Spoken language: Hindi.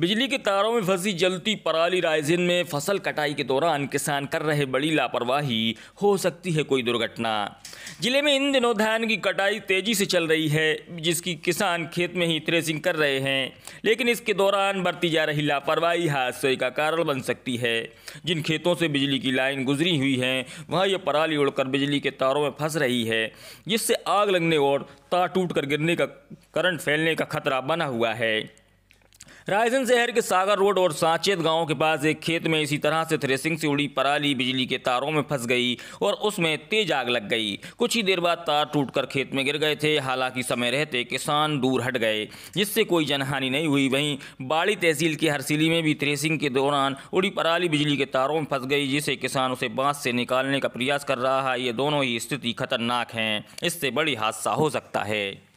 बिजली के तारों में फंसी जलती पराली रायसेन में फसल कटाई के दौरान किसान कर रहे बड़ी लापरवाही हो सकती है कोई दुर्घटना जिले में इन दिनों धान की कटाई तेजी से चल रही है जिसकी किसान खेत में ही थ्रेसिंग कर रहे हैं लेकिन इसके दौरान बरती जा रही लापरवाही हादसे का कारण बन सकती है जिन खेतों से बिजली की लाइन गुजरी हुई है वहाँ यह पराली उड़कर बिजली के तारों में फंस रही है जिससे आग लगने और तार टूट कर गिरने का करंट फैलने का खतरा बना हुआ है रायसेन शहर के सागर रोड और सांचेत गांव के पास एक खेत में इसी तरह से थ्रेसिंग से उड़ी पराली बिजली के तारों में फंस गई और उसमें तेज आग लग गई कुछ ही देर बाद तार टूटकर खेत में गिर गए थे हालांकि समय रहते किसान दूर हट गए जिससे कोई जनहानि नहीं हुई वहीं बाड़ी तहसील की हरसिली में भी थ्रेसिंग के दौरान उड़ी पराली बिजली के तारों में फंस गई जिसे किसान उसे बाँस से निकालने का प्रयास कर रहा है ये दोनों ही स्थिति खतरनाक हैं इससे बड़ी हादसा हो सकता है